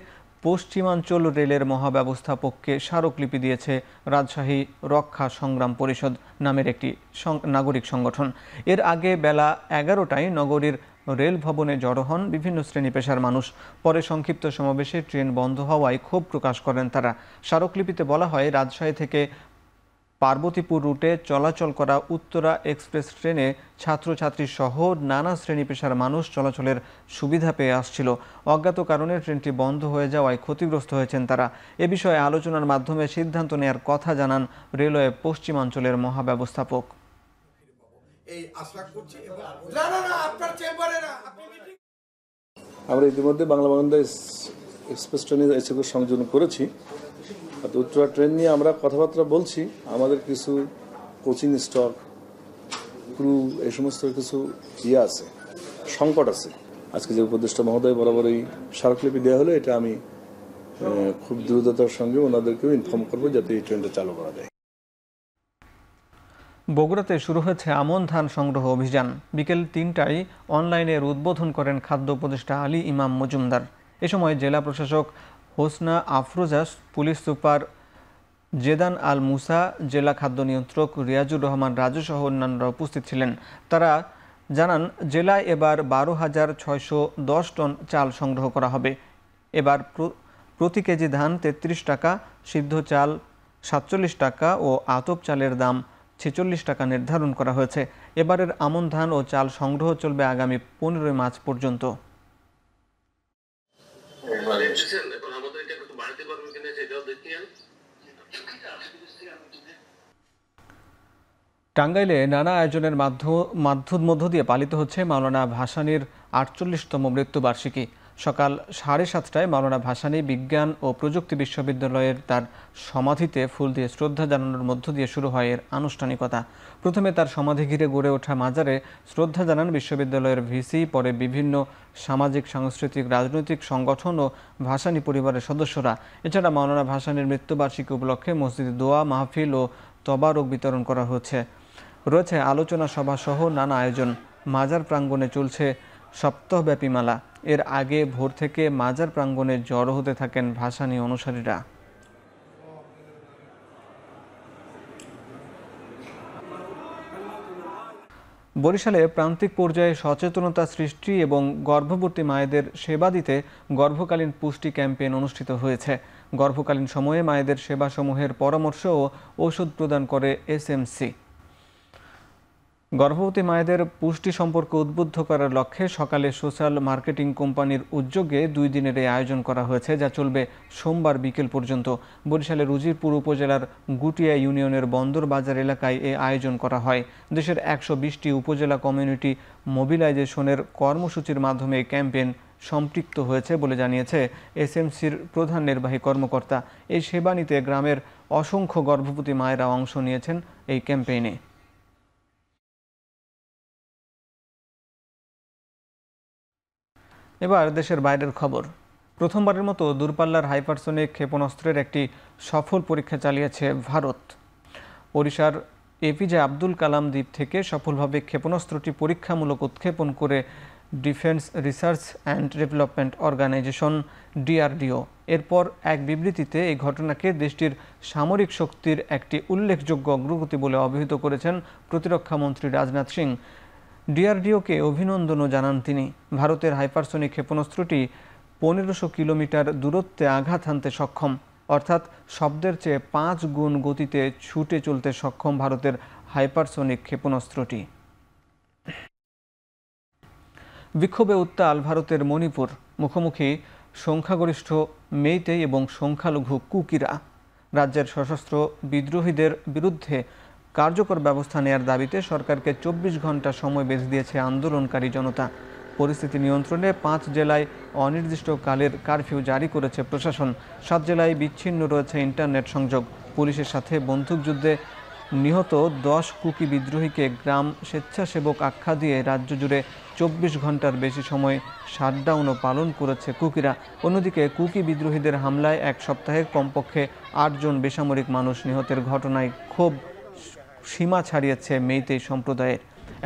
পশ্চিমাঞ্চল রেলের মহাব্যবস্থাপককে স্মারকলিপি দিয়েছে রাজশাহী রক্ষা সংগ্রাম পরিষদ নামের একটি নাগরিক সংগঠন এর আগে বেলা এগারোটায় নগরীর রেল ভবনে জড়ো হন বিভিন্ন শ্রেণী পেশার মানুষ পরে সংক্ষিপ্ত সমাবেশে ট্রেন বন্ধ হওয়ায় ক্ষোভ প্রকাশ করেন তারা স্মারকলিপিতে বলা হয় রাজশাহী থেকে পার্বতীপুর রুটে চলাচল করা উত্তরা এক্সপ্রেস ট্রেনে ছাত্রছাত্রী সহ নানা শ্রেণী পেশার মানুষ চলাচলের সুবিধা পেয়ে আসছিল অজ্ঞাত কারণে ট্রেনটি বন্ধ হয়ে যাওয়ায় ক্ষতিগ্রস্ত হয়েছেন তারা এ বিষয়ে আলোচনার মাধ্যমে সিদ্ধান্ত নেয়ার কথা জানান রেলওয়ে পশ্চিমাঞ্চলের মহাব্যবস্থাপক আমরা ইতিমধ্যে বাংলা বাংলাদেশ এক্সপ্রেস ট্রেনে সংযোজন করেছি উত্তরা ট্রেন নিয়ে আমরা কথাবার্তা বলছি আমাদের কিছু কোচিং স্টক ক্রু এই সমস্ত কিছু ইয়ে আছে সংকট আছে আজকে যে উপদেষ্টা মহোদয় বরাবরই স্মারকলিপি দেওয়া হলো এটা আমি খুব দ্রুততার সঙ্গে ওনাদেরকেও ইনফর্ম করবো যাতে এই ট্রেনটা চালু করা যায় বগুড়াতে শুরু হয়েছে আমন ধান সংগ্রহ অভিযান বিকেল তিনটায় অনলাইনের উদ্বোধন করেন খাদ্য উপদেষ্টা আলী ইমাম মজুমদার এ সময় জেলা প্রশাসক হোসনা আফরোজাস পুলিশ সুপার জেদান আল মুসা জেলা খাদ্য নিয়ন্ত্রক রিয়াজুর রহমান রাজু সহ অন্যান্যরা উপস্থিত ছিলেন তারা জানান জেলায় এবার বারো হাজার ছয়শো দশ টন চাল সংগ্রহ করা হবে এবার প্রতি কেজি ধান ৩৩ টাকা সিদ্ধ চাল সাতচল্লিশ টাকা ও আতপ চালের দাম ছেচল্লিশ টাকা নির্ধারণ করা হয়েছে এবারের আমন ধান ও চাল সংগ্রহ চলবে আগামী পনেরোই মার্চ পর্যন্ত টাঙ্গাইলে নানা আয়োজনের মাধ্যম মধ্য দিয়ে পালিত হচ্ছে মাওলানা ভাসানির আটচল্লিশতম মৃত্যুবার্ষিকী সকাল সাড়ে সাতটায় মাওলানা ভাসানি বিজ্ঞান ও প্রযুক্তি বিশ্ববিদ্যালয়ের তার সমাধিতে ফুল দিয়ে শ্রদ্ধা জানানোর মধ্য দিয়ে শুরু হয় এর আনুষ্ঠানিকতা প্রথমে তার সমাধি ঘিরে গড়ে ওঠা মাজারে শ্রদ্ধা জানান বিশ্ববিদ্যালয়ের ভিসি পরে বিভিন্ন সামাজিক সাংস্কৃতিক রাজনৈতিক সংগঠন ও ভাসানি পরিবারের সদস্যরা এছাড়া মাওলানা ভাসানির মৃত্যুবার্ষিকী উপলক্ষে মসজিদে দোয়া মাহফিল ও তবারক বিতরণ করা হচ্ছে রয়েছে আলোচনা সভা সহ নানা আয়োজন মাজার প্রাঙ্গণে চলছে সপ্তাহব্যাপী মালা এর আগে ভোর থেকে মাজার প্রাঙ্গণে জড়ো হতে থাকেন ভাসানী অনুসারীরা বরিশালে প্রান্তিক পর্যায়ে সচেতনতা সৃষ্টি এবং গর্ভবতী মায়েদের সেবা দিতে গর্ভকালীন পুষ্টি ক্যাম্পেইন অনুষ্ঠিত হয়েছে গর্ভকালীন সময়ে মায়েদের সেবাসমূহের পরামর্শ ও ঔষধ প্রদান করে এসএমসি গর্ভবতী মায়েদের পুষ্টি সম্পর্কে উদ্বুদ্ধ করার লক্ষ্যে সকালে সোশ্যাল মার্কেটিং কোম্পানির উদ্যোগে দুই দিনের এই আয়োজন করা হয়েছে যা চলবে সোমবার বিকেল পর্যন্ত বরিশালের রুজিরপুর উপজেলার গুটিয়া ইউনিয়নের বন্দর বাজার এলাকায় এই আয়োজন করা হয় দেশের একশো বিশটি উপজেলা কমিউনিটি মোবিলাইজেশনের কর্মসূচির মাধ্যমে এই ক্যাম্পেইন সম্পৃক্ত হয়েছে বলে জানিয়েছে এসএমসির প্রধান নির্বাহী কর্মকর্তা এই সেবা নিতে গ্রামের অসংখ্য গর্ভবতী মায়েরা অংশ নিয়েছেন এই ক্যাম্পেইনে এবার দেশের বাইরের খবর প্রথমবারের মতো দূরপাল্লার হাইপারসোনিক ক্ষেপণাস্ত্রের একটি সফল পরীক্ষা চালিয়েছে ভারত ওড়িশার এপিজে আব্দুল কালাম দ্বীপ থেকে সফলভাবে ক্ষেপণাস্ত্রটি পরীক্ষামূলক উৎক্ষেপণ করে defence research and development organisation DRDO এরপর এক বিবৃতিতে এই ঘটনাকে দেশটির সামরিক শক্তির একটি উল্লেখযোগ্য অগ্রগতি বলে অভিহিত করেছেন প্রতিরক্ষামন্ত্রী রাজনাথ সিং ডিআরডিওকে অভিনন্দনও জানান তিনি ভারতের হাইপারসনিক ক্ষেপণাস্ত্রটি পনেরোশো কিলোমিটার দূরত্বে আঘাত হানতে সক্ষম অর্থাৎ শব্দের চেয়ে পাঁচ গুণ গতিতে ছুটে চলতে সক্ষম ভারতের হাইপারসনিক ক্ষেপণাস্ত্রটি বিক্ষোভে উত্তাল ভারতের মণিপুর মুখোমুখি সংখ্যাগরিষ্ঠ মেইতে এবং সংখ্যালঘু কুকিরা রাজ্যের সশস্ত্র বিদ্রোহীদের বিরুদ্ধে কার্যকর ব্যবস্থা নেয়ার দাবিতে সরকারকে চব্বিশ ঘন্টা সময় বেঁধে দিয়েছে আন্দোলনকারী জনতা পরিস্থিতি নিয়ন্ত্রণে পাঁচ জেলায় অনির্দিষ্টকালের কারফিউ জারি করেছে প্রশাসন সাত জেলায় বিচ্ছিন্ন রয়েছে ইন্টারনেট সংযোগ পুলিশের সাথে বন্দুকযুদ্ধে নিহত দশ কুকি বিদ্রোহীকে গ্রাম স্বেচ্ছাসেবক আখ্যা দিয়ে রাজ্য জুড়ে চব্বিশ ঘন্টার বেশি সময় শাটডাউনও পালন করেছে কুকিরা অন্যদিকে কুকি বিদ্রোহীদের হামলায় এক সপ্তাহে কমপক্ষে আটজন বেসামরিক মানুষ নিহতের ঘটনায় ক্ষোভ সীমা ছাড়িয়েছে মেয়েতে সম্প্রদায়ের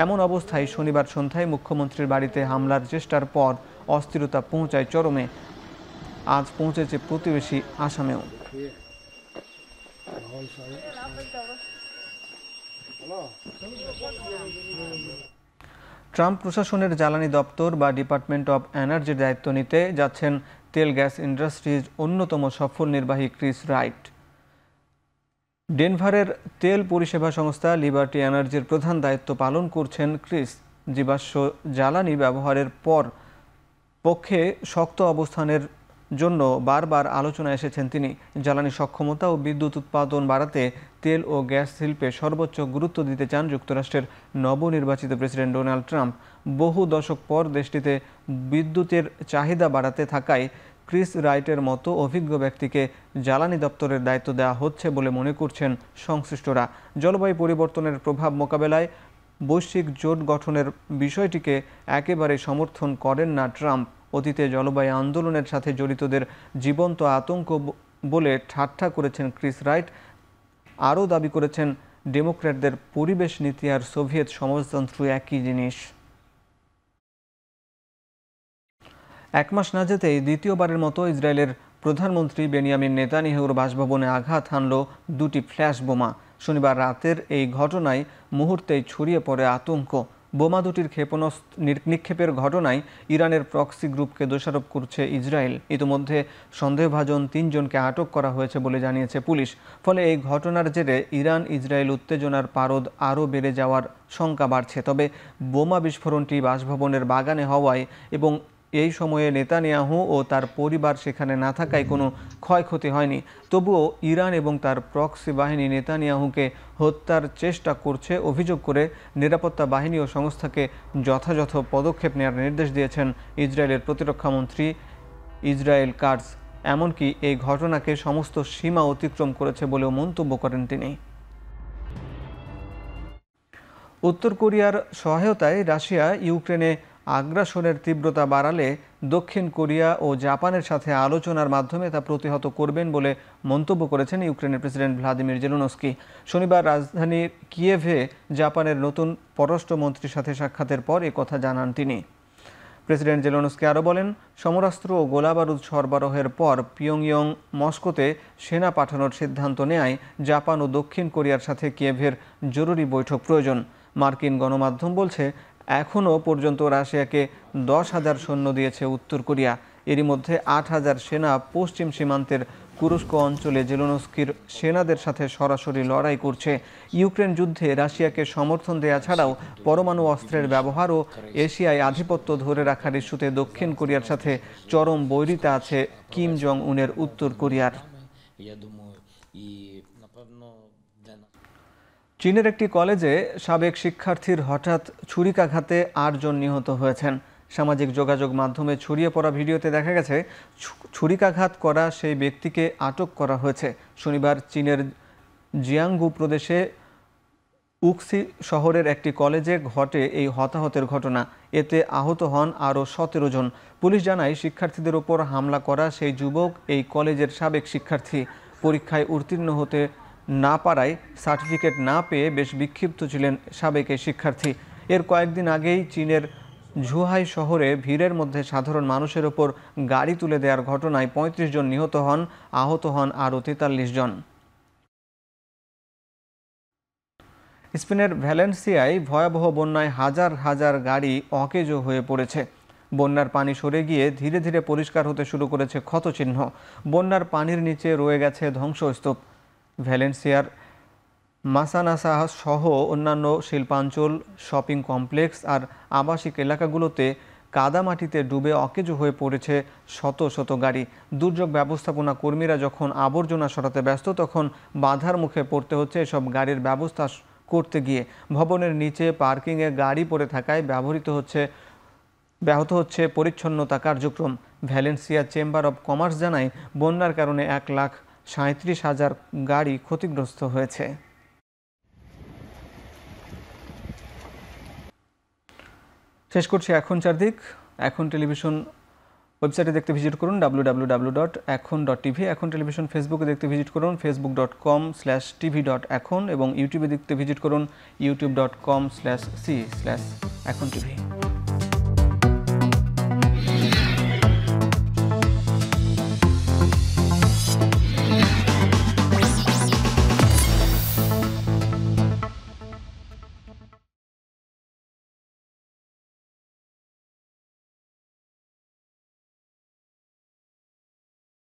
এমন অবস্থায় শনিবার সন্ধ্যায় মুখ্যমন্ত্রীর বাড়িতে হামলার চেষ্টার পর অস্থিরতা পৌঁছায় চরমে আজ পৌঁছেছে প্রতিবেশী আসামেও ট্রাম্প প্রশাসনের জ্বালানি দপ্তর বা ডিপার্টমেন্ট অব এনার্জির দায়িত্ব নিতে যাচ্ছেন তেল গ্যাস ইন্ডাস্ট্রিজ অন্যতম সফল নির্বাহী ক্রিস রাইট ডেনভারের তেল পরিষেবা সংস্থা লিবার্টি এনার্জির প্রধান দায়িত্ব পালন করছেন ক্রিস জীবাশ্ম জ্বালানি ব্যবহারের পর পক্ষে শক্ত অবস্থানের জন্য বারবার আলোচনা এসেছেন তিনি জ্বালানি সক্ষমতা ও বিদ্যুৎ উৎপাদন বাড়াতে তেল ও গ্যাস শিল্পে সর্বোচ্চ গুরুত্ব দিতে চান যুক্তরাষ্ট্রের নবনির্বাচিত প্রেসিডেন্ট ডোনাল্ড ট্রাম্প বহু দশক পর দেশটিতে বিদ্যুতের চাহিদা বাড়াতে থাকায় ক্রিস রাইটের মতো অভিজ্ঞ ব্যক্তিকে জ্বালানি দপ্তরের দায়িত্ব দেওয়া হচ্ছে বলে মনে করছেন সংশ্লিষ্টরা জলবায়ু পরিবর্তনের প্রভাব মোকাবেলায় বৈশ্বিক জোট গঠনের বিষয়টিকে একেবারে সমর্থন করেন না ট্রাম্প অতীতে জলবায়ু আন্দোলনের সাথে জড়িতদের জীবন্ত আতঙ্ক বলে ঠাট্টা করেছেন ক্রিস রাইট আরও দাবি করেছেন ডেমোক্র্যাটদের পরিবেশ নীতি আর সোভিয়েত সমাজতন্ত্র একই জিনিস এক মাস না যেতেই দ্বিতীয়বারের মতো ইসরায়েলের প্রধানমন্ত্রী বেনিয়ামিন নেতানিহুর বাসভবনে আঘাত হানল দুটি ফ্ল্যাশ বোমা শনিবার রাতের এই ঘটনায় মুহূর্তেই ছড়িয়ে পড়ে আতঙ্ক বোমা দুটির ক্ষেপণাস্ত্র নিক্ষেপের ঘটনায় ইরানের প্রক্সি গ্রুপকে দোষারোপ করছে ইসরায়েল ইতিমধ্যে সন্দেহভাজন তিনজনকে আটক করা হয়েছে বলে জানিয়েছে পুলিশ ফলে এই ঘটনার জেরে ইরান ইসরায়েল উত্তেজনার পারদ আরও বেড়ে যাওয়ার শঙ্কা বাড়ছে তবে বোমা বিস্ফোরণটি বাসভবনের বাগানে হওয়ায় এবং এই সময়ে নেতানিয়াহু ও তার পরিবার সেখানে না থাকায় কোনো ক্ষয়ক্ষতি হয়নি তবুও ইরান এবং তার প্রক্সি বাহিনী নেতানিয়াহুকে হত্যার চেষ্টা করছে অভিযোগ করে নিরাপত্তা বাহিনী ও সংস্থাকে যথাযথ পদক্ষেপ নেওয়ার নির্দেশ দিয়েছেন ইসরায়েলের প্রতিরক্ষামন্ত্রী ইসরায়েল কার্স এমনকি এই ঘটনাকে সমস্ত সীমা অতিক্রম করেছে বলেও মন্তব্য করেন তিনি উত্তর কোরিয়ার সহায়তায় রাশিয়া ইউক্রেনে আগ্রাসনের তীব্রতা বাড়ালে দক্ষিণ কোরিয়া ও জাপানের সাথে আলোচনার মাধ্যমে তা প্রতিহত করবেন বলে মন্তব্য করেছেন ইউক্রেনের প্রেসিডেন্ট ভ্লাদিমির জেলুনস্কি শনিবার রাজধানীর কিয়েভে জাপানের নতুন পররাষ্ট্রমন্ত্রীর সাথে সাক্ষাতের পর কথা জানান তিনি প্রেসিডেন্ট জেলনস্কি আরও বলেন সমরাস্ত্র ও গোলাবারুদ সরবরাহের পর পিয়ংইয়ং মস্কোতে সেনা পাঠানোর সিদ্ধান্ত নেয় জাপান ও দক্ষিণ কোরিয়ার সাথে কিয়েভের জরুরি বৈঠক প্রয়োজন মার্কিন গণমাধ্যম বলছে এখনও পর্যন্ত রাশিয়াকে দশ হাজার সৈন্য দিয়েছে উত্তর কোরিয়া এরই মধ্যে আট হাজার সেনা পশ্চিম সীমান্তের কুরুস্ক অঞ্চলে জেলোনস্কির সেনাদের সাথে সরাসরি লড়াই করছে ইউক্রেন যুদ্ধে রাশিয়াকে সমর্থন দেয়া ছাড়াও পরমাণু অস্ত্রের ব্যবহার ও এশিয়ায় আধিপত্য ধরে রাখার ইস্যুতে দক্ষিণ কোরিয়ার সাথে চরম বৈরিতা আছে কিম জং উনের উত্তর কোরিয়ার চীনের একটি কলেজে সাবেক শিক্ষার্থীর হঠাৎ ছুরিকাঘাতে আটজন নিহত হয়েছেন সামাজিক যোগাযোগ মাধ্যমে ছড়িয়ে পড়া ভিডিওতে দেখা গেছে ছুরিকাঘাত করা সেই ব্যক্তিকে আটক করা হয়েছে শনিবার চীনের জিয়াংগু প্রদেশে উক্সি শহরের একটি কলেজে ঘটে এই হতাহতের ঘটনা এতে আহত হন আরও সতেরো জন পুলিশ জানায় শিক্ষার্থীদের ওপর হামলা করা সেই যুবক এই কলেজের সাবেক শিক্ষার্থী পরীক্ষায় উত্তীর্ণ হতে না পারায় সার্টিফিকেট না পেয়ে বেশ বিক্ষিপ্ত ছিলেন সাবেক এই শিক্ষার্থী এর কয়েকদিন আগেই চীনের ঝুহাই শহরে ভিড়ের মধ্যে সাধারণ মানুষের ওপর গাড়ি তুলে দেওয়ার ঘটনায় ৩৫ জন নিহত হন আহত হন আরও তেতাল্লিশ জন স্পেনের ভ্যালেন্সিয়ায় ভয়াবহ বন্যায় হাজার হাজার গাড়ি অকেজো হয়ে পড়েছে বন্যার পানি সরে গিয়ে ধীরে ধীরে পরিষ্কার হতে শুরু করেছে ক্ষতচিহ্ন বন্যার পানির নিচে রয়ে গেছে ধ্বংসস্তূপ ভ্যালেন্সিয়ার মাসানাসাহ সহ অন্যান্য শিল্পাঞ্চল শপিং কমপ্লেক্স আর আবাসিক এলাকাগুলোতে কাদামাটিতে ডুবে অকেজ হয়ে পড়েছে শত শত গাড়ি দুর্যোগ ব্যবস্থাপনা কর্মীরা যখন আবর্জনা সরাতে ব্যস্ত তখন বাধার মুখে পড়তে হচ্ছে এসব গাড়ির ব্যবস্থা করতে গিয়ে ভবনের নিচে পার্কিংয়ে গাড়ি পড়ে থাকায় ব্যবহৃত হচ্ছে ব্যাহত হচ্ছে পরিচ্ছন্নতা কার্যক্রম ভ্যালেন্সিয়া চেম্বার অব কমার্স জানায় বন্যার কারণে এক লাখ সাঁত্রিশ হাজার গাড়ি ক্ষতিগ্রস্ত হয়েছে শেষ করছি এখন চারদিক এখন টেলিভিশন ওয়েবসাইটে দেখতে ভিজিট করুন W W W dot Ekhon dot TV Ekhon television ফেসবুকে দেখতে ভিজিট করুন Facebook dot com slash TV dot Ekhon এবং ইউটিউবে দেখতে ভিজিট করুন YouTube dot com slash C slash Ekhon TV